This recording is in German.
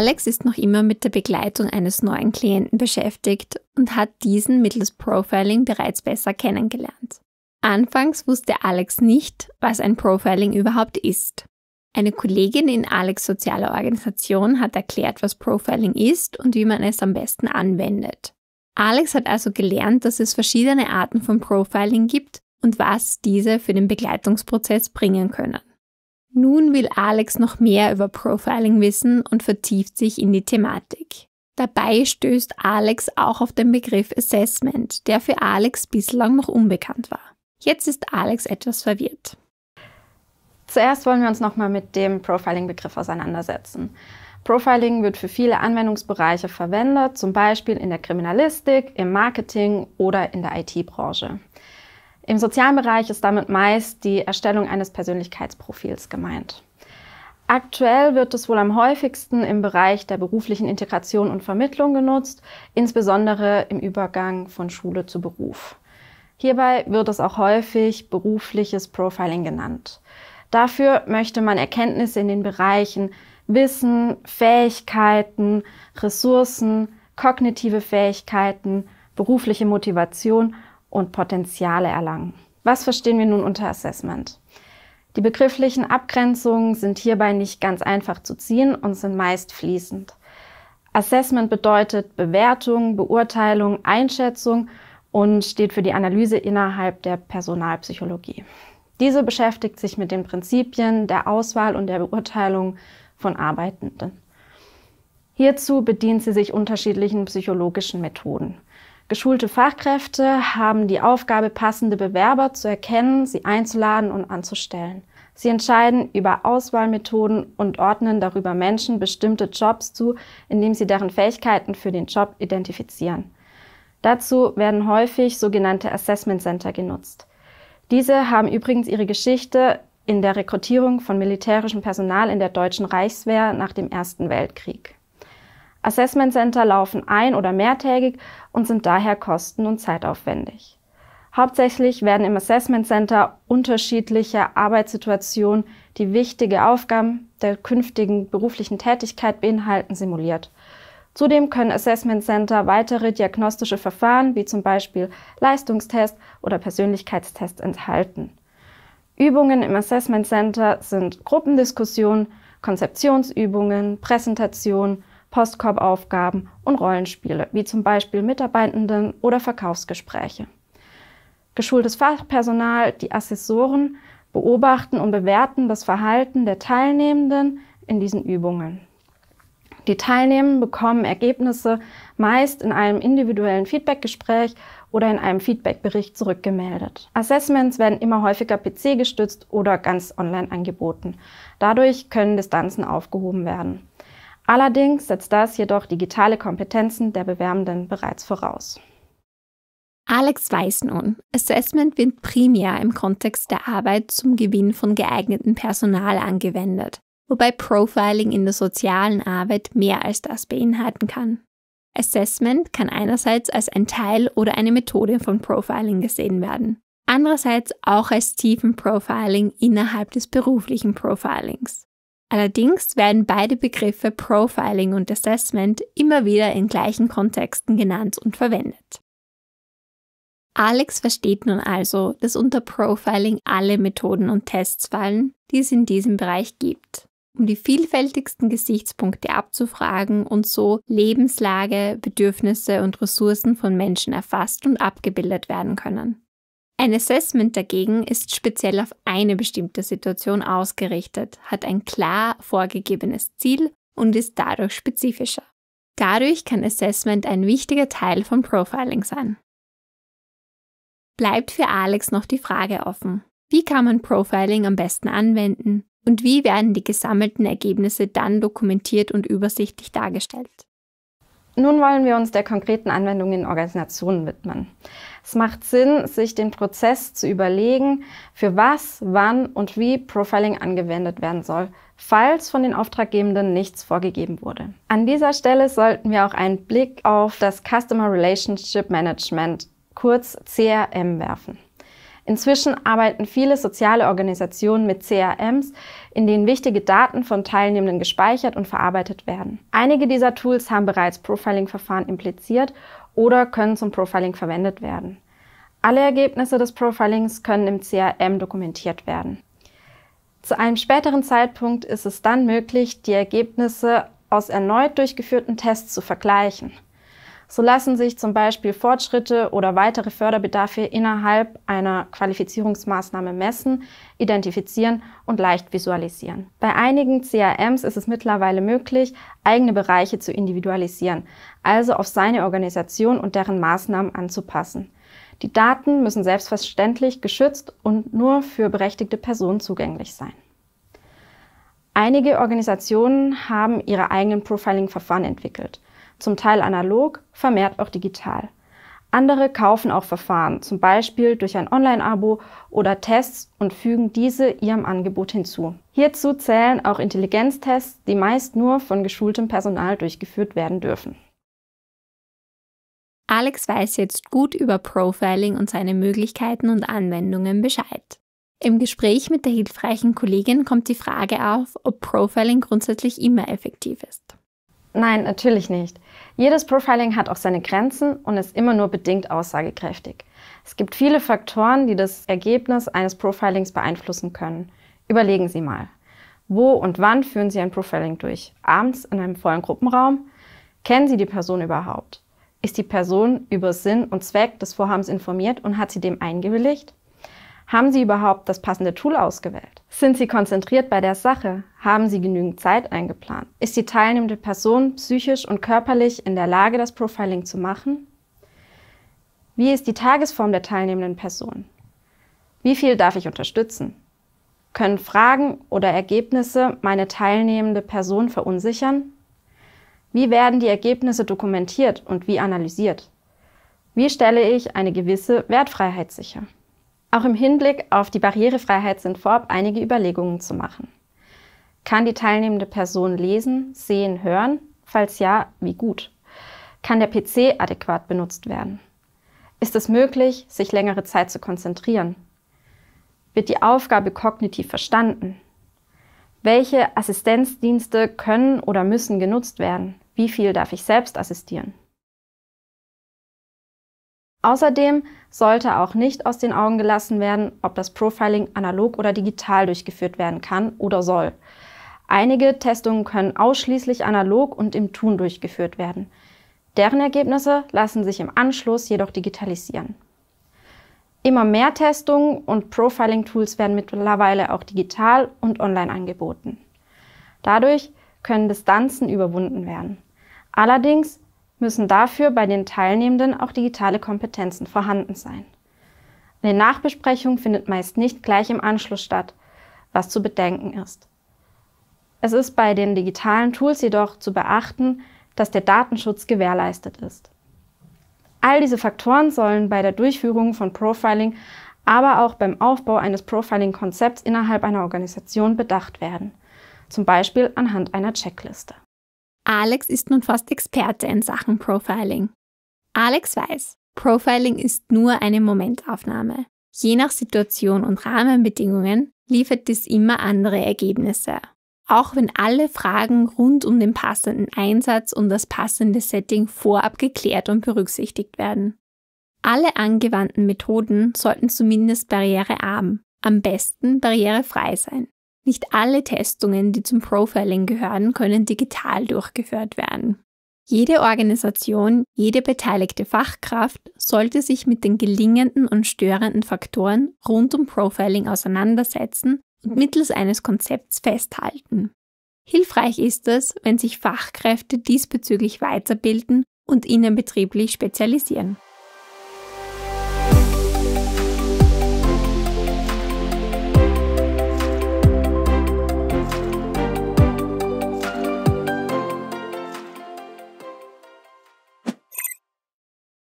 Alex ist noch immer mit der Begleitung eines neuen Klienten beschäftigt und hat diesen mittels Profiling bereits besser kennengelernt. Anfangs wusste Alex nicht, was ein Profiling überhaupt ist. Eine Kollegin in Alex sozialer Organisation hat erklärt, was Profiling ist und wie man es am besten anwendet. Alex hat also gelernt, dass es verschiedene Arten von Profiling gibt und was diese für den Begleitungsprozess bringen können. Nun will Alex noch mehr über Profiling wissen und vertieft sich in die Thematik. Dabei stößt Alex auch auf den Begriff Assessment, der für Alex bislang noch unbekannt war. Jetzt ist Alex etwas verwirrt. Zuerst wollen wir uns nochmal mit dem Profiling-Begriff auseinandersetzen. Profiling wird für viele Anwendungsbereiche verwendet, zum Beispiel in der Kriminalistik, im Marketing oder in der IT-Branche. Im sozialen Bereich ist damit meist die Erstellung eines Persönlichkeitsprofils gemeint. Aktuell wird es wohl am häufigsten im Bereich der beruflichen Integration und Vermittlung genutzt, insbesondere im Übergang von Schule zu Beruf. Hierbei wird es auch häufig berufliches Profiling genannt. Dafür möchte man Erkenntnisse in den Bereichen Wissen, Fähigkeiten, Ressourcen, kognitive Fähigkeiten, berufliche Motivation und Potenziale erlangen. Was verstehen wir nun unter Assessment? Die begrifflichen Abgrenzungen sind hierbei nicht ganz einfach zu ziehen und sind meist fließend. Assessment bedeutet Bewertung, Beurteilung, Einschätzung und steht für die Analyse innerhalb der Personalpsychologie. Diese beschäftigt sich mit den Prinzipien der Auswahl und der Beurteilung von Arbeitenden. Hierzu bedient sie sich unterschiedlichen psychologischen Methoden. Geschulte Fachkräfte haben die Aufgabe, passende Bewerber zu erkennen, sie einzuladen und anzustellen. Sie entscheiden über Auswahlmethoden und ordnen darüber Menschen bestimmte Jobs zu, indem sie deren Fähigkeiten für den Job identifizieren. Dazu werden häufig sogenannte Assessment Center genutzt. Diese haben übrigens ihre Geschichte in der Rekrutierung von militärischem Personal in der deutschen Reichswehr nach dem Ersten Weltkrieg. Assessment Center laufen ein- oder mehrtägig und sind daher kosten- und zeitaufwendig. Hauptsächlich werden im Assessment Center unterschiedliche Arbeitssituationen, die wichtige Aufgaben der künftigen beruflichen Tätigkeit beinhalten, simuliert. Zudem können Assessment Center weitere diagnostische Verfahren wie zum Beispiel Leistungstest oder Persönlichkeitstest enthalten. Übungen im Assessment Center sind Gruppendiskussionen, Konzeptionsübungen, Präsentationen, Postkorbaufgaben und Rollenspiele, wie zum Beispiel Mitarbeitenden oder Verkaufsgespräche. Geschultes Fachpersonal, die Assessoren, beobachten und bewerten das Verhalten der Teilnehmenden in diesen Übungen. Die Teilnehmenden bekommen Ergebnisse meist in einem individuellen Feedbackgespräch oder in einem Feedbackbericht zurückgemeldet. Assessments werden immer häufiger PC gestützt oder ganz online angeboten. Dadurch können Distanzen aufgehoben werden. Allerdings setzt das jedoch digitale Kompetenzen der Bewerbenden bereits voraus. Alex weiß nun, Assessment wird primär im Kontext der Arbeit zum Gewinn von geeignetem Personal angewendet, wobei Profiling in der sozialen Arbeit mehr als das beinhalten kann. Assessment kann einerseits als ein Teil oder eine Methode von Profiling gesehen werden, andererseits auch als tiefen Profiling innerhalb des beruflichen Profilings. Allerdings werden beide Begriffe Profiling und Assessment immer wieder in gleichen Kontexten genannt und verwendet. Alex versteht nun also, dass unter Profiling alle Methoden und Tests fallen, die es in diesem Bereich gibt, um die vielfältigsten Gesichtspunkte abzufragen und so Lebenslage, Bedürfnisse und Ressourcen von Menschen erfasst und abgebildet werden können. Ein Assessment dagegen ist speziell auf eine bestimmte Situation ausgerichtet, hat ein klar vorgegebenes Ziel und ist dadurch spezifischer. Dadurch kann Assessment ein wichtiger Teil von Profiling sein. Bleibt für Alex noch die Frage offen, wie kann man Profiling am besten anwenden und wie werden die gesammelten Ergebnisse dann dokumentiert und übersichtlich dargestellt? Nun wollen wir uns der konkreten Anwendung in Organisationen widmen. Es macht Sinn, sich den Prozess zu überlegen, für was, wann und wie Profiling angewendet werden soll, falls von den Auftraggebenden nichts vorgegeben wurde. An dieser Stelle sollten wir auch einen Blick auf das Customer Relationship Management, kurz CRM, werfen. Inzwischen arbeiten viele soziale Organisationen mit CRMs, in denen wichtige Daten von Teilnehmenden gespeichert und verarbeitet werden. Einige dieser Tools haben bereits Profiling-Verfahren impliziert oder können zum Profiling verwendet werden. Alle Ergebnisse des Profilings können im CRM dokumentiert werden. Zu einem späteren Zeitpunkt ist es dann möglich, die Ergebnisse aus erneut durchgeführten Tests zu vergleichen. So lassen sich zum Beispiel Fortschritte oder weitere Förderbedarfe innerhalb einer Qualifizierungsmaßnahme messen, identifizieren und leicht visualisieren. Bei einigen CRMs ist es mittlerweile möglich, eigene Bereiche zu individualisieren, also auf seine Organisation und deren Maßnahmen anzupassen. Die Daten müssen selbstverständlich geschützt und nur für berechtigte Personen zugänglich sein. Einige Organisationen haben ihre eigenen Profiling-Verfahren entwickelt zum Teil analog, vermehrt auch digital. Andere kaufen auch Verfahren, zum Beispiel durch ein Online-Abo oder Tests und fügen diese ihrem Angebot hinzu. Hierzu zählen auch Intelligenztests, die meist nur von geschultem Personal durchgeführt werden dürfen. Alex weiß jetzt gut über Profiling und seine Möglichkeiten und Anwendungen Bescheid. Im Gespräch mit der hilfreichen Kollegin kommt die Frage auf, ob Profiling grundsätzlich immer effektiv ist. Nein, natürlich nicht. Jedes Profiling hat auch seine Grenzen und ist immer nur bedingt aussagekräftig. Es gibt viele Faktoren, die das Ergebnis eines Profilings beeinflussen können. Überlegen Sie mal. Wo und wann führen Sie ein Profiling durch? Abends in einem vollen Gruppenraum? Kennen Sie die Person überhaupt? Ist die Person über Sinn und Zweck des Vorhabens informiert und hat sie dem eingewilligt? Haben Sie überhaupt das passende Tool ausgewählt? Sind Sie konzentriert bei der Sache? Haben Sie genügend Zeit eingeplant? Ist die teilnehmende Person psychisch und körperlich in der Lage, das Profiling zu machen? Wie ist die Tagesform der teilnehmenden Person? Wie viel darf ich unterstützen? Können Fragen oder Ergebnisse meine teilnehmende Person verunsichern? Wie werden die Ergebnisse dokumentiert und wie analysiert? Wie stelle ich eine gewisse Wertfreiheit sicher? Auch im Hinblick auf die Barrierefreiheit sind vorab einige Überlegungen zu machen. Kann die teilnehmende Person lesen, sehen, hören? Falls ja, wie gut? Kann der PC adäquat benutzt werden? Ist es möglich, sich längere Zeit zu konzentrieren? Wird die Aufgabe kognitiv verstanden? Welche Assistenzdienste können oder müssen genutzt werden? Wie viel darf ich selbst assistieren? Außerdem sollte auch nicht aus den Augen gelassen werden, ob das Profiling analog oder digital durchgeführt werden kann oder soll. Einige Testungen können ausschließlich analog und im Tun durchgeführt werden. Deren Ergebnisse lassen sich im Anschluss jedoch digitalisieren. Immer mehr Testungen und Profiling-Tools werden mittlerweile auch digital und online angeboten. Dadurch können Distanzen überwunden werden. Allerdings müssen dafür bei den Teilnehmenden auch digitale Kompetenzen vorhanden sein. Eine Nachbesprechung findet meist nicht gleich im Anschluss statt, was zu bedenken ist. Es ist bei den digitalen Tools jedoch zu beachten, dass der Datenschutz gewährleistet ist. All diese Faktoren sollen bei der Durchführung von Profiling, aber auch beim Aufbau eines Profiling-Konzepts innerhalb einer Organisation bedacht werden, zum Beispiel anhand einer Checkliste. Alex ist nun fast Experte in Sachen Profiling. Alex weiß, Profiling ist nur eine Momentaufnahme. Je nach Situation und Rahmenbedingungen liefert es immer andere Ergebnisse. Auch wenn alle Fragen rund um den passenden Einsatz und das passende Setting vorab geklärt und berücksichtigt werden. Alle angewandten Methoden sollten zumindest barrierearm, am besten barrierefrei sein. Nicht alle Testungen, die zum Profiling gehören, können digital durchgeführt werden. Jede Organisation, jede beteiligte Fachkraft sollte sich mit den gelingenden und störenden Faktoren rund um Profiling auseinandersetzen und mittels eines Konzepts festhalten. Hilfreich ist es, wenn sich Fachkräfte diesbezüglich weiterbilden und innenbetrieblich spezialisieren.